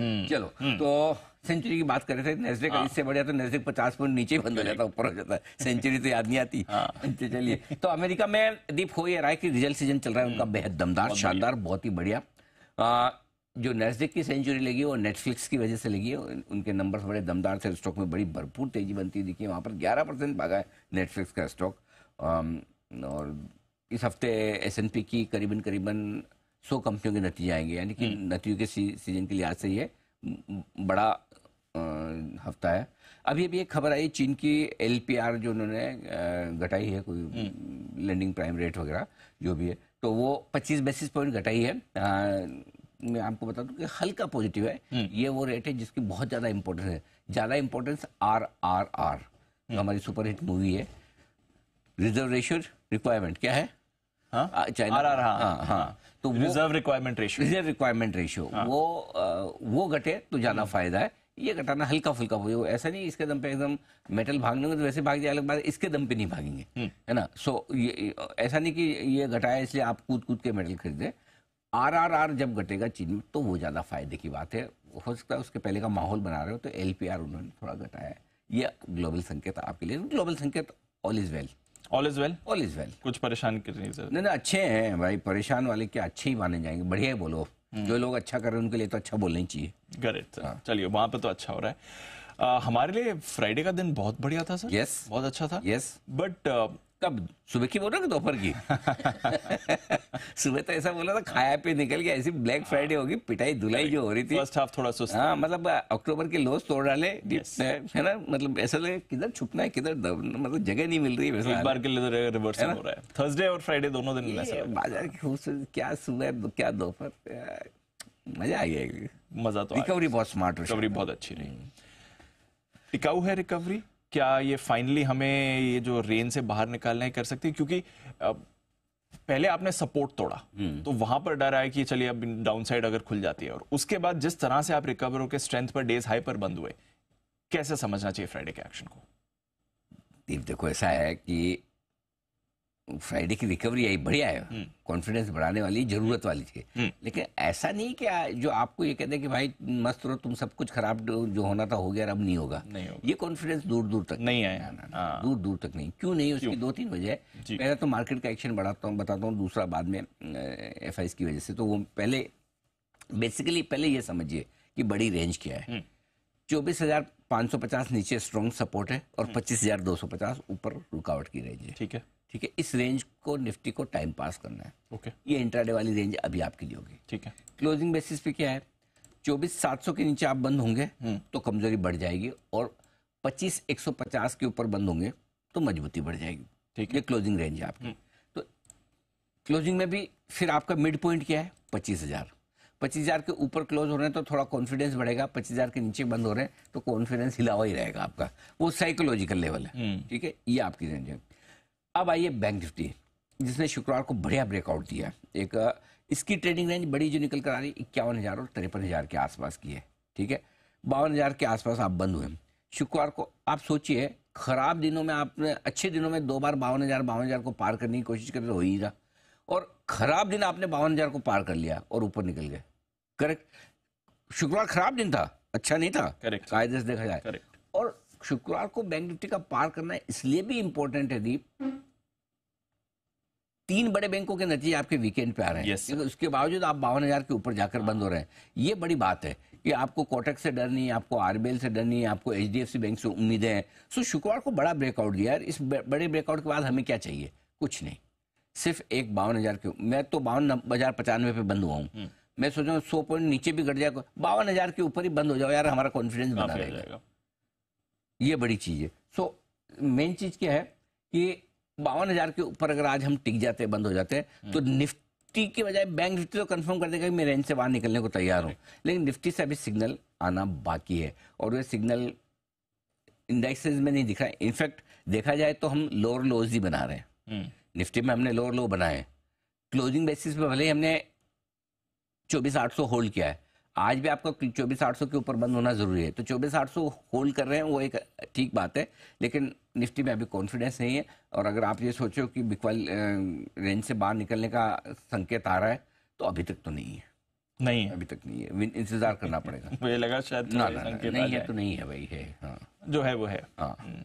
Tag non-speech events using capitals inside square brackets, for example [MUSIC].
हम्म, चलो हम्म। तो सेंचुरी की बात कर रहे थे नेस्डेक हाँ। इससे बढ़िया तो नेस्डेक पचास पॉइंट नीचे बंद हो जाता ऊपर हो जाता है सेंचुरी तो याद नहीं आती हाँ। तो चलिए तो अमेरिका में दीप हो रहा है कि रिजल्ट सीजन चल रहा है उनका हम्म। बेहद दमदार शानदार बहुत ही बढ़िया जो नेस्डेक की सेंचुरी लगी वो नेटफ्लिक्स की वजह से लगी है उनके नंबर्स बड़े दमदार थे स्टॉक में बड़ी भरपूर तेजी बनती दिखी वहाँ पर 11 परसेंट भागा है नेटफ्लिक्स का स्टॉक और इस हफ्ते एसएनपी की करीबन करीबन सौ कंपनियों के नतीजे आएंगे यानी कि हम्म। नतीजों के सी, सीजन के लिहाज से ये बड़ा हफ्ता है अभी अभी एक खबर आई चीन की एल जो उन्होंने घटाई है कोई लैंडिंग प्राइम रेट वगैरह जो भी है तो वो 25 बेसिस पॉइंट घटाई है आ, मैं आपको बता दूं कि हल्का पॉजिटिव है हम्म। ये वो रेट है जिसकी बहुत ज़्यादा इंपॉर्टेंस है ज़्यादा इंपॉर्टेंस आर आर आर हमारी सुपरहिट मूवी है रिजर्वेशन रिक्वायरमेंट क्या है हाँ? चाइना आर आर हाँ, हाँ, हाँ, हाँ, तो reserve requirement ratio reserve requirement ratio वो हाँ। वो घटे तो ज्यादा हम्म। फायदा है ये घटाना हल्का फुल्का वो ऐसा नहीं इसके दम पे एकदम मेटल भागने में तो वैसे भाग जाए अलग बात इसके दम पे नहीं भागेंगे हम्म। है ना सो ये ऐसा नहीं कि ये घटाया इसलिए आप कूद कूद के मेटल खरीदे आर आर आर जब घटेगा चीन में तो वो ज़्यादा फायदे की बात है हो सकता है उसके पहले का माहौल बना रहे हो तो एल उन्होंने थोड़ा घटाया है ये ग्लोबल संकेत आपके लिए ग्लोबल संकेत all is well all is well all is well कुछ परेशान रही है नहीं ना अच्छे हैं भाई परेशान वाले क्या अच्छे ही माने जाएंगे बढ़िया ही बोलो हम्म। जो लोग अच्छा कर रहे हैं उनके लिए तो अच्छा बोलना ही चाहिए हाँ। चलिए वहाँ पे तो अच्छा हो रहा है आ, हमारे लिए फ्राइडे का दिन बहुत बढ़िया था सर यस yes. बहुत अच्छा था यस yes. बट कब सुबह की बोल रहे दोपहर की [LAUGHS] सुबह तो ऐसा बोला था खाया पे निकल गया ऐसी ब्लैक फ्राइडे हाँ। होगी पिटाई धुलाई जो हो रही थी फर्स्ट हाफ थोड़ा सुस्त हाँ मतलब अक्टूबर के लोस तोड़ डाले है ना मतलब ऐसा लगे किधर छुपना है किधर मतलब जगह नहीं मिल रही है बार के लिए रिवर्सल तो हो रहा है थर्सडे और फ्राइडे दोनों दिन बाजार की खूबसूरत क्या सुबह क्या दोपहर मजा आ गया मजा तो रिकवरी बहुत स्मार्ट रिकवरी बहुत अच्छी रही टिकाऊ है रिकवरी क्या ये फाइनली हमें ये जो रेन से बाहर निकालना कर सकती है क्योंकि पहले आपने सपोर्ट तोड़ा हम्म। तो वहां पर डर आया कि चलिए अब डाउन साइड अगर खुल जाती है और उसके बाद जिस तरह से आप रिकवर होकर स्ट्रेंथ पर डेज हाई पर बंद हुए कैसे समझना चाहिए फ्राइडे के एक्शन को देखो ऐसा है कि फ्राइडे की रिकवरी आई बढ़िया है हम्म। कॉन्फिडेंस बढ़ाने वाली जरूरत वाली थी हम्म। लेकिन ऐसा नहीं कि जो आपको ये कहते हैं कि भाई मस्त रहो तुम सब कुछ खराब जो होना था हो गया अब नहीं होगा नहीं होगा ये कॉन्फिडेंस दूर दूर तक नहीं आया ना, ना, हाँ। दूर दूर तक नहीं क्यों नहीं उसकी दो तीन वजह पहले तो मार्केट का एक्शन बढ़ाता हूँ बताता हूँ दूसरा बाद में एफ की वजह से तो वो पहले बेसिकली पहले ये समझिए कि बड़ी रेंज क्या है हम्म। चौबीस हजार 550 नीचे स्ट्रॉन्ग सपोर्ट है और 25,250 हम्म। ऊपर रुकावट की रेंज है ठीक है ठीक है इस रेंज को निफ्टी को टाइम पास करना है ओके ये इंट्राडे वाली रेंज अभी आपके लिए होगी ठीक है क्लोजिंग बेसिस पे क्या है चौबीस सात सौ के नीचे आप बंद होंगे हम्म। तो कमजोरी बढ़ जाएगी और पच्चीस एक सौ पचास के ऊपर बंद होंगे तो मजबूती बढ़ जाएगी ठीक है क्लोजिंग रेंज है आपकी हम्म। तो क्लोजिंग में भी फिर आपका मिड पॉइंट क्या है पच्चीस हजार पच्चीस हजार के ऊपर क्लोज हो रहे हैं तो थोड़ा कॉन्फिडेंस बढ़ेगा पच्चीस हजार के नीचे बंद हो रहे हैं तो कॉन्फिडेंस हिलावा ही रहेगा आपका वो साइकोलॉजिकल लेवल है हम्म। ठीक है ये आपकी रेंज है अब आइए बैंक निफ्टी जिसने शुक्रवार को बढ़िया ब्रेकआउट दिया एक इसकी ट्रेडिंग रेंज बड़ी जो निकल कर आ रही इक्यावन हज़ार और तिरपन हज़ार के आसपास की है ठीक है बावन हज़ार के आसपास आप बंद हुए शुक्रवार को आप सोचिए खराब दिनों में आपने अच्छे दिनों में दो बार बावन हज़ार बावन हज़ार को पार करने की कोशिश कर रहे हो ही रहा और खराब दिन आपने बावन हज़ार को पार कर लिया और ऊपर निकल गए करेक्ट शुक्रवार खराब दिन था अच्छा नहीं था करेक्ट कायदे से देखा जाए करेक्ट और शुक्रवार को बैंक निफ्टी का पार करना इसलिए भी इंपॉर्टेंट है दीप तीन बड़े बैंकों के नतीजे आपके वीकेंड पे आ रहे हैं yes, उसके बावजूद आप बावन हजार के ऊपर जाकर बंद हो रहे हैं ये बड़ी बात है कि आपको कोटक से डर नहीं है आपको आरबीएल से डर नहीं है आपको एच बैंक से उम्मीदें हैं सो शुक्रवार को बड़ा ब्रेकआउट दिया यार इस बड़े ब्रेकआउट के बाद हमें क्या चाहिए कुछ नहीं सिर्फ एक बावन हजार के मैं तो बावन हजार पचानवे पे बंद हुआ हूँ हम्म। मैं सोच रहा हूँ सौ पॉइंट नीचे भी घट जाएगा बावन हजार के ऊपर ही बंद हो जाओ यार हमारा कॉन्फिडेंस बना रहेगा ये बड़ी चीज़ है सो मेन चीज़ क्या है कि बावन हजार के ऊपर अगर आज हम टिक जाते बंद हो जाते हैं हम्म। तो निफ्टी के बजाय बैंक निफ्टी तो कंफर्म कर देगा कि मैं रेंज से बाहर निकलने को तैयार हूँ लेकिन निफ्टी से अभी सिग्नल आना बाकी है और वह सिग्नल इंडेक्सेज में नहीं दिख रहा है इनफैक्ट देखा जाए तो हम लोअर लोज ही बना रहे हैं हम्म। निफ्टी में हमने लोअर लो बनाए क्लोजिंग बेसिस पे भले ही हमने चौबीस आठ सौ होल्ड किया है आज भी आपको चौबीस आठ सौ के ऊपर बंद होना जरूरी है तो चौबीस आठ सौ होल्ड कर रहे हैं वो एक ठीक बात है लेकिन निफ्टी में अभी कॉन्फिडेंस नहीं है और अगर आप ये सोचो कि बिकवाल रेंज से बाहर निकलने का संकेत आ रहा है तो अभी तक तो नहीं है नहीं है अभी तक नहीं है इंतजार करना पड़ेगा [LAUGHS] मुझे लगा शायद ना, ना, ना, नहीं है तो नहीं है भाई है हाँ जो है वो है हाँ हम्म।